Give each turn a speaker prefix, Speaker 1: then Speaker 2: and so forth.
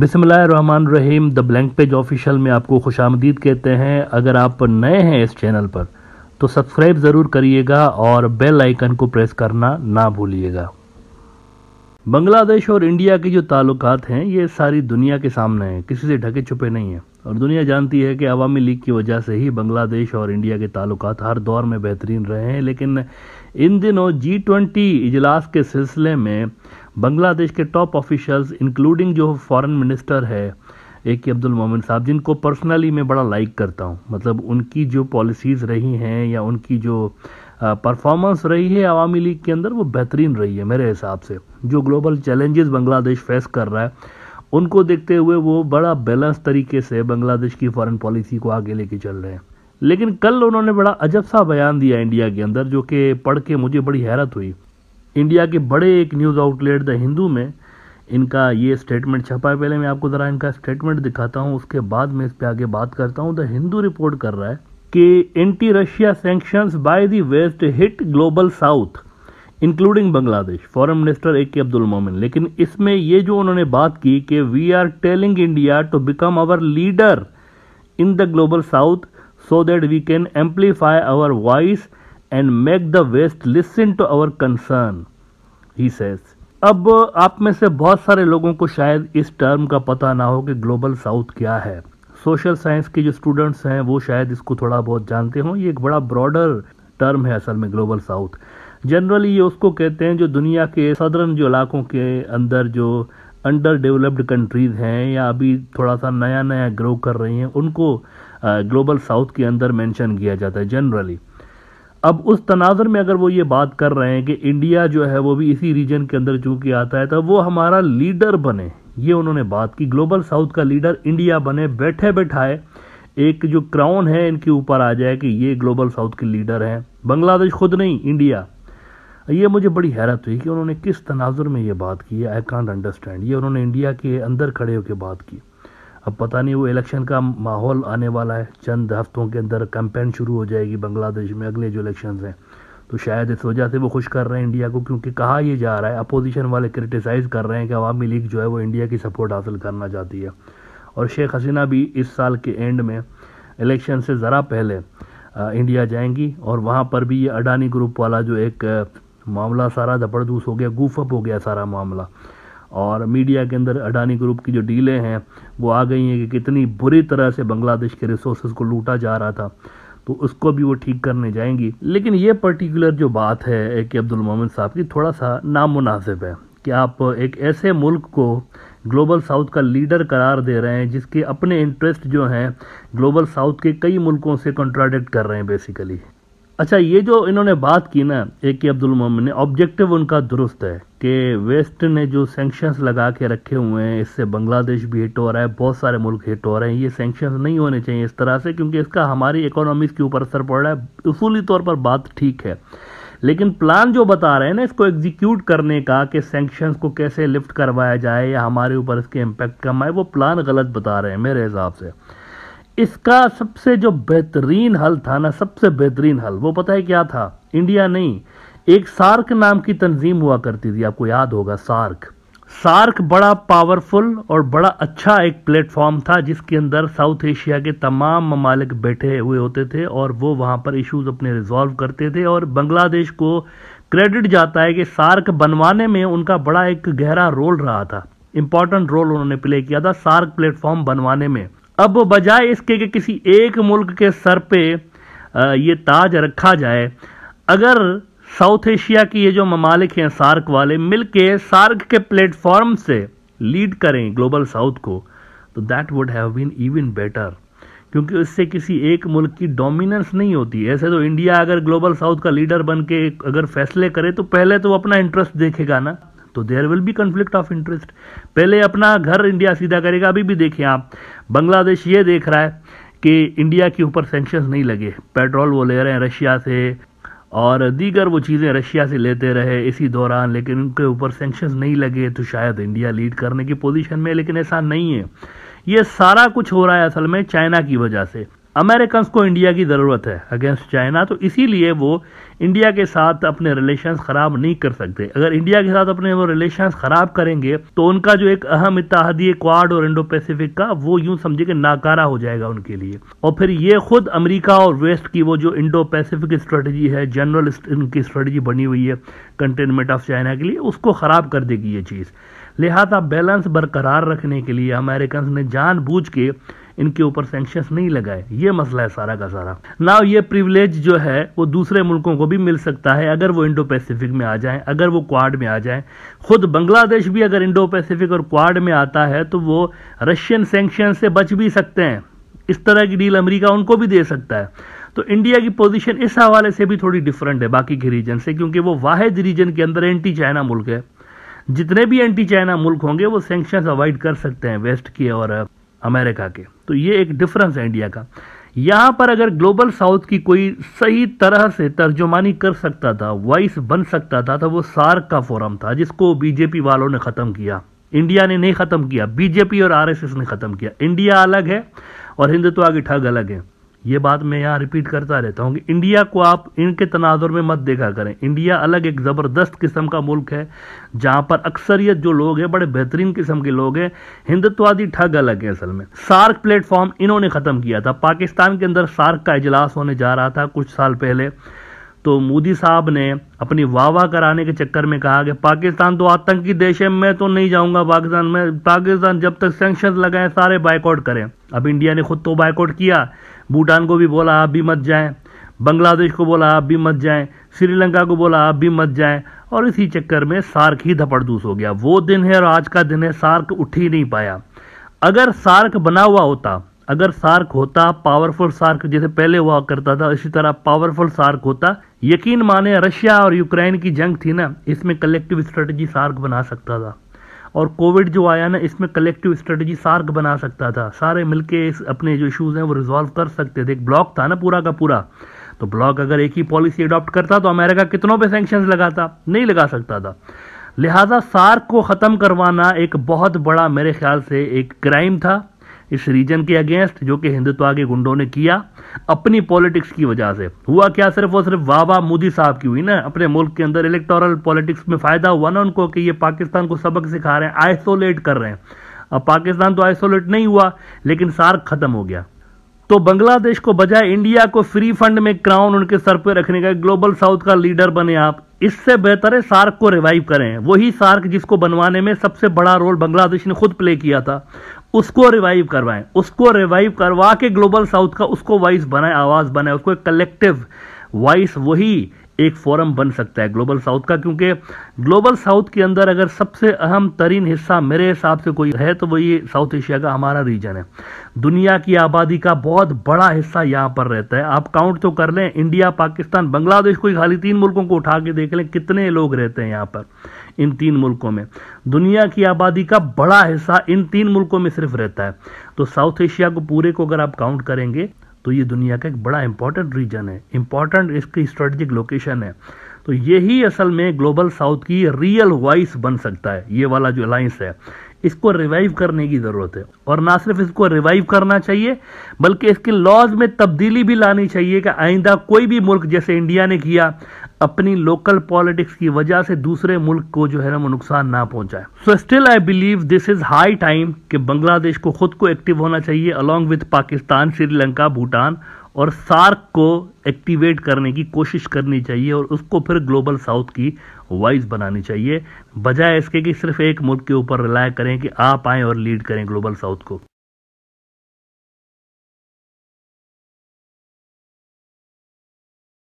Speaker 1: Rahim the blank page official में आपको खुश आमदीद कहते हैं अगर आप नए हैं इस चैनल पर तो सब्सक्राइब ज़रूर करिएगा और बेल आइकन को प्रेस करना ना भूलिएगा बांग्लादेश और इंडिया के जो ताल्लुक हैं ये सारी दुनिया के सामने हैं किसी से ढके छुपे नहीं हैं और दुनिया जानती है कि अवामी लीग की वजह से ही बांग्लादेश और इंडिया के ताल्लुक हर दौर में बेहतरीन रहे हैं लेकिन इन दिनों जी ट्वेंटी इजलास के सिलसिले में बांग्लादेश के टॉप ऑफिशल्स इंक्लूडिंग जो फॉरेन मिनिस्टर है ए के अब्दुल मोमिन साहब जिनको पर्सनली मैं बड़ा लाइक करता हूँ मतलब उनकी जो पॉलिसीज़ रही हैं या उनकी जो परफॉर्मेंस रही है आवामी लीग के अंदर वो बेहतरीन रही है मेरे हिसाब से जो ग्लोबल चैलेंजेस बांग्लादेश फेस कर रहा है उनको देखते हुए वो बड़ा बैलेंस तरीके से बांग्लादेश की फॉरेन पॉलिसी को आगे लेके चल रहे हैं लेकिन कल उन्होंने बड़ा अजब सा बयान दिया इंडिया के अंदर जो कि पढ़ के मुझे बड़ी हैरत हुई इंडिया के बड़े एक न्यूज़ आउटलेट द हिंदू में इनका ये स्टेटमेंट छपा है पहले मैं आपको ज़रा इनका स्टेटमेंट दिखाता हूँ उसके बाद मैं इस पर आगे बात करता हूँ द हिंदू रिपोर्ट कर रहा है कि anti Russia sanctions by the West hit global south including Bangladesh foreign minister A K Abdul मोमिन लेकिन इसमें ये जो उन्होंने बात की कि we are telling India to become our leader in the global south so that we can amplify our voice and make the West listen to our concern, he says. अब आप में से बहुत सारे लोगों को शायद इस टर्म का पता ना हो कि ग्लोबल साउथ क्या है सोशल साइंस के जो स्टूडेंट्स हैं वो शायद इसको थोड़ा बहुत जानते हों ये एक बड़ा ब्रॉडर टर्म है असल में ग्लोबल साउथ जनरली ये उसको कहते हैं जो दुनिया के सदरन जो इलाकों के अंदर जो अंडर डेवलप्ड कंट्रीज़ हैं या अभी थोड़ा सा नया नया ग्रो कर रही हैं उनको ग्लोबल साउथ के अंदर मेंशन किया जाता है जनरली अब उस तनाजर में अगर वो ये बात कर रहे हैं कि इंडिया जो है वो भी इसी रीजन के अंदर चूंकि आता है तो वो हमारा लीडर बने ये उन्होंने बात की ग्लोबल साउथ का लीडर इंडिया बने बैठे बैठाए एक जो क्राउन है इनके ऊपर आ जाए कि ये ग्लोबल साउथ के लीडर हैं बांग्लादेश खुद नहीं इंडिया ये मुझे बड़ी हैरत हुई कि उन्होंने किस तनाजुर में ये बात की आई कॉन्ट अंडरस्टैंड ये उन्होंने इंडिया के अंदर खड़े होकर बात की अब पता नहीं वो इलेक्शन का माहौल आने वाला है चंद हफ्तों के अंदर कैंपेन शुरू हो जाएगी बांग्लादेश में अगले जो इलेक्शन हैं तो शायद इस वजह से वो खुश कर रहे हैं इंडिया को क्योंकि कहा यह जा रहा है अपोजिशन वाले क्रिटिसाइज़ कर रहे हैं कि अवामी लीग जो है वो इंडिया की सपोर्ट हासिल करना चाहती है और शेख हसीना भी इस साल के एंड में इलेक्शन से ज़रा पहले इंडिया जाएंगी और वहाँ पर भी ये अडानी ग्रुप वाला जो एक मामला सारा जबरदूस हो गया गूफअप हो गया सारा मामला और मीडिया के अंदर अडानी ग्रुप की जो डीलें हैं वो आ गई हैं कि कितनी बुरी तरह से बांग्लादेश के रिसोर्स को लूटा जा रहा था तो उसको भी वो ठीक करने जाएंगी लेकिन ये पर्टिकुलर जो बात है ए के अब्दुल मोमिन साहब की थोड़ा सा नामुनासिब है कि आप एक ऐसे मुल्क को ग्लोबल साउथ का लीडर करार दे रहे हैं जिसके अपने इंटरेस्ट जो हैं ग्लोबल साउथ के कई मुल्कों से कॉन्ट्राडिक्ट कर रहे हैं बेसिकली अच्छा ये जो इन्होंने बात की ना ए के अब्दुल मोमिन ने ऑब्जेक्टिव उनका दुरुस्त है कि वेस्ट ने जो सेंक्शंस लगा के रखे हुए हैं इससे बांग्लादेश भी हिट हो रहा है बहुत सारे मुल्क हिट हो रहे हैं ये सेंक्शंस नहीं होने चाहिए इस तरह से क्योंकि इसका हमारी इकोनॉमीज के ऊपर असर पड़ रहा है उसूली तौर पर बात ठीक है लेकिन प्लान जो बता रहे हैं ना इसको एग्जीक्यूट करने का कि सेंक्शंस को कैसे लिफ्ट करवाया जाए या हमारे ऊपर इसके इम्पैक्ट कम आए वो प्लान गलत बता रहे हैं मेरे हिसाब से इसका सबसे जो बेहतरीन हल था ना सबसे बेहतरीन हल वो पता है क्या था इंडिया नहीं एक सार्क नाम की तंजीम हुआ करती थी आपको याद होगा सार्क सार्क बड़ा पावरफुल और बड़ा अच्छा एक प्लेटफॉर्म था जिसके अंदर साउथ एशिया के तमाम ममालिक बैठे हुए होते थे और वो वहाँ पर इश्यूज अपने रिजॉल्व करते थे और बांग्लादेश को क्रेडिट जाता है कि सार्क बनवाने में उनका बड़ा एक गहरा रोल रहा था इंपॉर्टेंट रोल उन्होंने प्ले किया था सार्क प्लेटफॉर्म बनवाने में अब बजाय इसके कि किसी एक मुल्क के सर पे ये ताज रखा जाए अगर साउथ एशिया की ये जो ममालिक हैं सार्क वाले मिल के सार्क के प्लेटफॉर्म से लीड करें ग्लोबल साउथ को तो that would have been even better क्योंकि इससे किसी एक मुल्क की डोमिनेंस नहीं होती ऐसे तो इंडिया अगर ग्लोबल साउथ का लीडर बन के अगर फैसले करे तो पहले तो अपना इंटरेस्ट देखेगा ना तो there will be conflict of interest पहले अपना घर इंडिया सीधा करेगा अभी भी देखें आप बांग्लादेश ये देख रहा है कि इंडिया के ऊपर सेंक्शन नहीं लगे पेट्रोल वो ले रहे हैं रशिया से और दीगर वो चीज़ें रशिया से लेते रहे इसी दौरान लेकिन उनके ऊपर सेंक्शन नहीं लगे तो शायद इंडिया लीड करने की पोजिशन में लेकिन ऐसा नहीं है ये सारा कुछ हो रहा है असल में चाइना की वजह से अमेरिकन को इंडिया की ज़रूरत है अगेंस्ट चाइना तो इसीलिए वो इंडिया के साथ अपने रिलेशंस ख़राब नहीं कर सकते अगर इंडिया के साथ अपने वो रिलेशंस ख़राब करेंगे तो उनका जो एक अहम इतिहादी क्वाड और इंडो पैसिफिक का वो यूं समझे कि नाकारा हो जाएगा उनके लिए और फिर ये खुद अमेरिका और वेस्ट की वो जो इंडो पैसिफिक स्ट्रेटजी है जनरल इनकी स्ट्रेटजी बनी हुई है कंटेनमेंट ऑफ चाइना के लिए उसको ख़राब कर देगी ये चीज़ लिहाजा बैलेंस बरकरार रखने के लिए अमेरिकन ने जानबूझ के इनके ऊपर सेंक्शन नहीं लगाए ये मसला है सारा का सारा नाव ये प्रिवलेज जो है वो दूसरे मुल्कों को भी मिल सकता है अगर वो इंडो पैसिफिक में आ जाए अगर वो क्वाड में आ जाए खुद बांग्लादेश भी अगर इंडो पैसिफिक और क्वाड में आता है तो वो रशियन सेंक्शन से बच भी सकते हैं इस तरह की डील अमरीका उनको भी दे सकता है तो इंडिया की पोजीशन इस हवाले से भी थोड़ी डिफरेंट है बाकी के रीजन से क्योंकि वो वाहिद रीजन के अंदर एंटी चाइना मुल्क है जितने भी एंटी चाइना मुल्क होंगे वो सेंक्शन अवॉइड कर सकते हैं वेस्ट की और अमेरिका के तो ये एक डिफरेंस है इंडिया का यहाँ पर अगर ग्लोबल साउथ की कोई सही तरह से तर्जुमानी कर सकता था वॉइस बन सकता था तो वो सार्क का फोरम था जिसको बीजेपी वालों ने ख़त्म किया इंडिया ने नहीं ख़त्म किया बीजेपी और आरएसएस ने ख़त्म किया इंडिया अलग है और हिंदुत्व की ठग अलग है ये बात मैं यहाँ रिपीट करता रहता हूँ कि इंडिया को आप इनके तनाजुर में मत देखा करें इंडिया अलग एक ज़बरदस्त किस्म का मुल्क है जहाँ पर अक्सरियत जो लोग हैं बड़े बेहतरीन किस्म के लोग हैं हिंदुत्वादी ठग अलग है असल में सार्क प्लेटफॉर्म इन्होंने ख़त्म किया था पाकिस्तान के अंदर सार्क का इजलास होने जा रहा था कुछ साल पहले तो मोदी साहब ने अपनी वाह वाह कराने के चक्कर में कहा कि पाकिस्तान तो आतंकी देश है मैं तो नहीं जाऊंगा पाकिस्तान में पाकिस्तान जब तक सेंक्शन लगाए सारे बाइकआउट करें अब इंडिया ने खुद तो बाइकआउट किया भूटान को भी बोला आप भी मत जाएं बांग्लादेश को बोला आप भी मत जाएं श्रीलंका को बोला आप भी मत जाएं और इसी चक्कर में सार्क ही धपड़दूस हो गया वो दिन है और आज का दिन है सार्क उठ ही नहीं पाया अगर सार्क बना हुआ होता अगर सार्क होता पावरफुल सार्क जैसे पहले हुआ करता था इसी तरह पावरफुल सार्क होता यकीन माने रशिया और यूक्रेन की जंग थी ना इसमें कलेक्टिव स्ट्रेटजी सार्क बना सकता था और कोविड जो आया ना इसमें कलेक्टिव स्ट्रेटजी सार्क बना सकता था सारे मिलके अपने जो इशूज़ हैं वो रिजॉल्व कर सकते थे एक ब्लॉक था ना पूरा का पूरा तो ब्लॉक अगर एक ही पॉलिसी अडॉप्ट करता तो अमेरिका कितनों पे सेंक्शन लगाता नहीं लगा सकता था लिहाजा सार्क को ख़त्म करवाना एक बहुत बड़ा मेरे ख्याल से एक क्राइम था इस रीजन के अगेंस्ट जो कि हिंदुत्वा के गुंडों ने किया अपनी पॉलिटिक्स की वजह से हुआ क्या सिर्फ और सिर्फ वाह मोदी साहब की हुई ना अपने मुल्क के अंदर इलेक्टोरल पॉलिटिक्स में फ़ायदा हुआ ना उनको कि ये पाकिस्तान को सबक सिखा रहे हैं आइसोलेट कर रहे हैं अब पाकिस्तान तो आइसोलेट नहीं हुआ लेकिन सार्क खत्म हो गया तो बांग्लादेश को बजाय इंडिया को फ्री फंड में क्राउन उनके सर पर रखने का ग्लोबल साउथ का लीडर बने आप इससे बेहतर है सार्क को रिवाइव करें वही सार्क जिसको बनवाने में सबसे बड़ा रोल बांग्लादेश ने खुद प्ले किया था उसको रिवाइव करवाएं उसको रिवाइव करवा के ग्लोबल साउथ का उसको वॉइस बनाए आवाज़ बनाए उसको एक कलेक्टिव वॉइस वही एक फोरम बन सकता है ग्लोबल साउथ का क्योंकि ग्लोबल साउथ के अंदर अगर सबसे अहम तरीन हिस्सा मेरे हिसाब से कोई है तो वो ये साउथ एशिया का हमारा रीजन है दुनिया की आबादी का बहुत बड़ा हिस्सा यहाँ पर रहता है आप काउंट तो कर लें इंडिया पाकिस्तान बांग्लादेश कोई खाली तीन मुल्कों को उठा के देख लें कितने लोग रहते हैं यहाँ पर इन तीन मुल्कों में दुनिया की आबादी का बड़ा हिस्सा इन तीन मुल्कों में सिर्फ रहता है तो साउथ एशिया को पूरे को अगर आप काउंट करेंगे तो ये दुनिया का एक बड़ा इंपॉर्टेंट रीजन है इंपॉर्टेंट इसकी स्ट्रेटजिक लोकेशन है तो यही असल में ग्लोबल साउथ की रियल वॉइस बन सकता है ये वाला जो अलायंस है इसको रिवाइव करने की ज़रूरत है और ना सिर्फ इसको रिवाइव करना चाहिए बल्कि इसके लॉज में तब्दीली भी लानी चाहिए कि आइंदा कोई भी मुल्क जैसे इंडिया ने किया अपनी लोकल पॉलिटिक्स की वजह से दूसरे मुल्क को जो है ना वो नुकसान ना पहुंचाए so still I believe this is high time कि बांग्लादेश को खुद को एक्टिव होना चाहिए अलॉन्ग विथ पाकिस्तान श्रीलंका भूटान और सार्क को एक्टिवेट करने की कोशिश करनी चाहिए और उसको फिर ग्लोबल साउथ की वॉइस बनानी चाहिए बजाय इसके कि सिर्फ एक मुल्क के ऊपर रिलाय करें कि आप आएँ और लीड करें ग्लोबल साउथ को